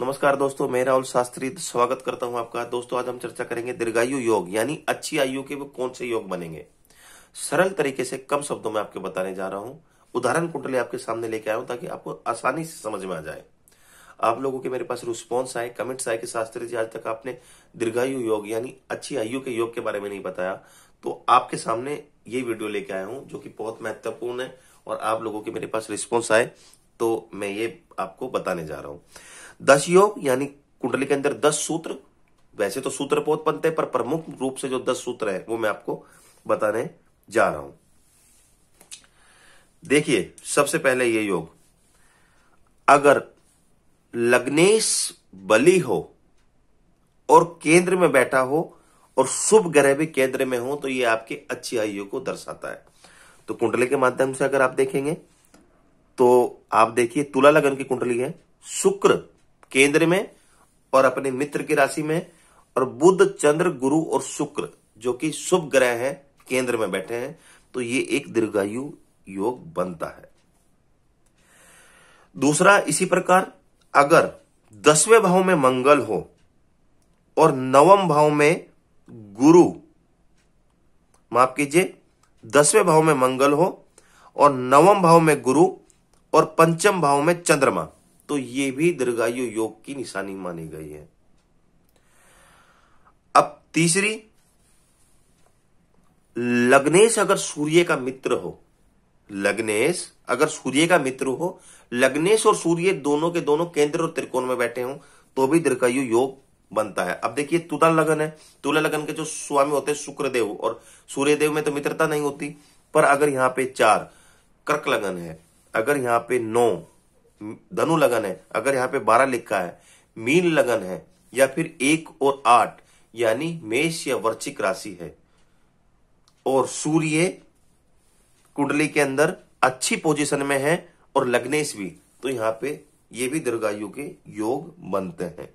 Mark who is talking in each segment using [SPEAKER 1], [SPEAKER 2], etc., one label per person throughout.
[SPEAKER 1] नमस्कार दोस्तों मैं राहुल शास्त्री स्वागत करता हूं आपका दोस्तों आज हम चर्चा करेंगे दीर्घायु योग यानी अच्छी आयु के वो कौन से योग बनेंगे सरल तरीके से कम शब्दों में आपके बताने जा रहा हूं उदाहरण कुंडली आपके सामने लेके आया हूं ताकि आपको आसानी से समझ में आ जाए आप लोगों के मेरे पास रिस्पॉन्स आए कमेंट्स आए कि शास्त्री जी आज तक आपने दीर्घायु योग यानी अच्छी आयु के योग के बारे में नहीं बताया तो आपके सामने ये वीडियो लेके आया हूं जो कि बहुत महत्वपूर्ण है और आप लोगों के मेरे पास रिस्पॉन्स आए तो मैं ये आपको बताने जा रहा हूं दस योग यानी कुंडली के अंदर दस सूत्र वैसे तो सूत्र बहुत बनते हैं पर प्रमुख रूप से जो दस सूत्र है वो मैं आपको बताने जा रहा हूं देखिए सबसे पहले ये योग अगर लग्नेश बली हो और केंद्र में बैठा हो और शुभ ग्रह भी केंद्र में हो तो ये आपके अच्छी आयु को दर्शाता है तो कुंडली के माध्यम से अगर आप देखेंगे तो आप देखिए तुला लगन की कुंडली है शुक्र केंद्र में और अपने मित्र की राशि में और बुद्ध चंद्र गुरु और शुक्र जो कि शुभ ग्रह हैं केंद्र में बैठे हैं तो ये एक दीर्घायु योग बनता है दूसरा इसी प्रकार अगर दसवें भाव में मंगल हो और नवम भाव में गुरु माफ कीजिए दसवें भाव में मंगल हो और नवम भाव में गुरु और पंचम भाव में चंद्रमा तो ये भी दीर्घायु योग की निशानी मानी गई है अब तीसरी लग्नेश अगर सूर्य का मित्र हो लग्नेश अगर सूर्य का मित्र हो लग्नेश और सूर्य दोनों के दोनों केंद्र और त्रिकोण में बैठे हों तो भी दीर्घायु योग बनता है अब देखिए तुला लगन है तुला लगन के जो स्वामी होते हैं शुक्रदेव और सूर्यदेव में तो मित्रता नहीं होती पर अगर यहाँ पे चार कर्क लगन है अगर यहाँ पे नौ धनु लगन है अगर यहाँ पे बारह लिखा है मीन लगन है या फिर एक और आठ यानी मेष या वर्चिक राशि है और सूर्य कुंडली के अंदर अच्छी पोजीशन में है और लग्नेश भी तो यहां पे ये भी दीर्घायु के योग बनते हैं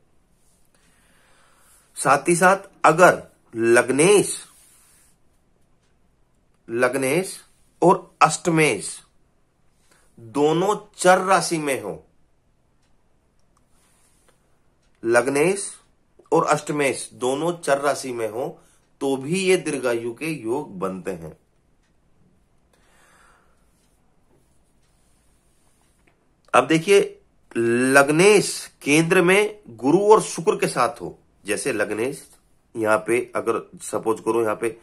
[SPEAKER 1] साथ ही साथ अगर लग्नेश लग्नेश और अष्टमेश दोनों चर राशि में हो लग्नेश और अष्टमेश दोनों चर राशि में हो तो भी ये दीर्घायु के योग बनते हैं अब देखिए लग्नेश केंद्र में गुरु और शुक्र के साथ हो जैसे लग्नेश यहां पे अगर सपोज करो यहां पे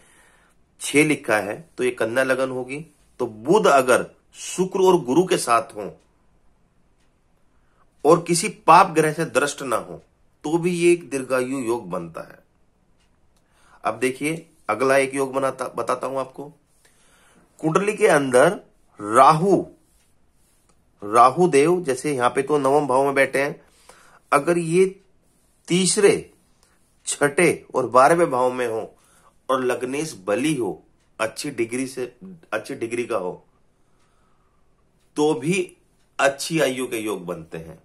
[SPEAKER 1] छ लिखा है तो ये कन्या लगन होगी तो बुध अगर शुक्र और गुरु के साथ हो और किसी पाप ग्रह से दृष्ट ना हो तो भी ये एक दीर्घायु योग बनता है अब देखिए अगला एक योग बनाता बताता हूं आपको कुंडली के अंदर राहु राहु देव जैसे यहां पे तो नवम भाव में बैठे हैं अगर ये तीसरे छठे और बारहवें भाव में हो और लग्नेश बली हो अच्छी डिग्री से अच्छी डिग्री का हो तो भी अच्छी आयु के योग बनते हैं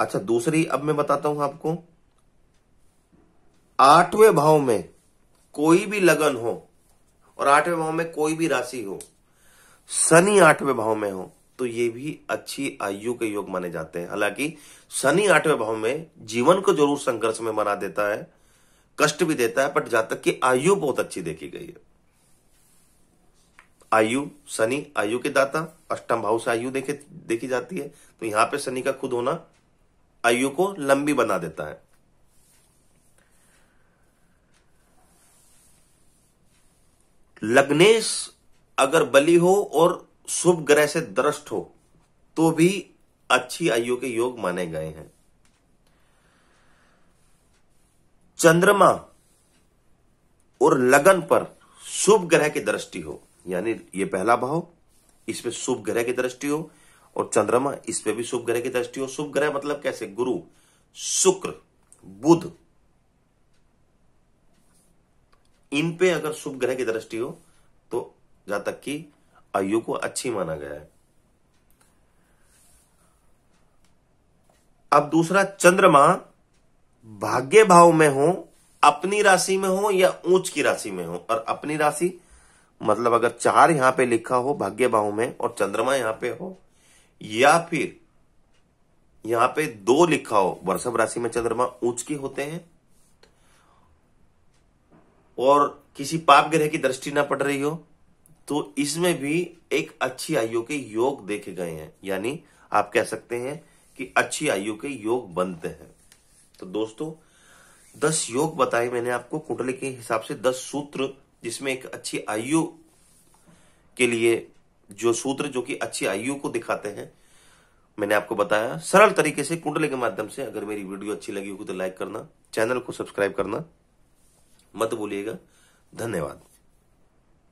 [SPEAKER 1] अच्छा दूसरी अब मैं बताता हूं आपको आठवें भाव में कोई भी लगन हो और आठवें भाव में कोई भी राशि हो शनि आठवें भाव में हो तो ये भी अच्छी आयु के योग माने जाते हैं हालांकि शनि आठवें भाव में जीवन को जरूर संघर्ष में मना देता है कष्ट भी देता है बट जातक की आयु बहुत अच्छी देखी गई है आयु शनि आयु के दाता अष्टम भाव से आयु देखे देखी जाती है तो यहां पे शनि का खुद होना आयु को लंबी बना देता है लग्नेश अगर बली हो और शुभ ग्रह से दृष्ट हो तो भी अच्छी आयु के योग माने गए हैं चंद्रमा और लगन पर शुभ ग्रह की दृष्टि हो यानी ये पहला भाव इस पे शुभ ग्रह की दृष्टि हो और चंद्रमा इस पे भी शुभ ग्रह की दृष्टि हो शुभ ग्रह मतलब कैसे गुरु शुक्र बुध इन पे अगर शुभ ग्रह की दृष्टि हो तो तक की आयु को अच्छी माना गया है अब दूसरा चंद्रमा भाग्य भाव में हो अपनी राशि में हो या ऊंच की राशि में हो और अपनी राशि मतलब अगर चार यहां पे लिखा हो भाग्य बाहु में और चंद्रमा यहां पे हो या फिर यहां पे दो लिखा हो वर्षभ राशि में चंद्रमा ऊंच के होते हैं और किसी पाप ग्रह की दृष्टि ना पड़ रही हो तो इसमें भी एक अच्छी आयु के योग देखे गए हैं यानी आप कह सकते हैं कि अच्छी आयु के योग बनते हैं तो दोस्तों दस योग बताए मैंने आपको कुंडली के हिसाब से दस सूत्र जिसमें एक अच्छी आयु के लिए जो सूत्र जो कि अच्छी आयु को दिखाते हैं मैंने आपको बताया सरल तरीके से कुंडली के माध्यम से अगर मेरी वीडियो अच्छी लगी होगी तो लाइक करना चैनल को सब्सक्राइब करना मत भूलिएगा धन्यवाद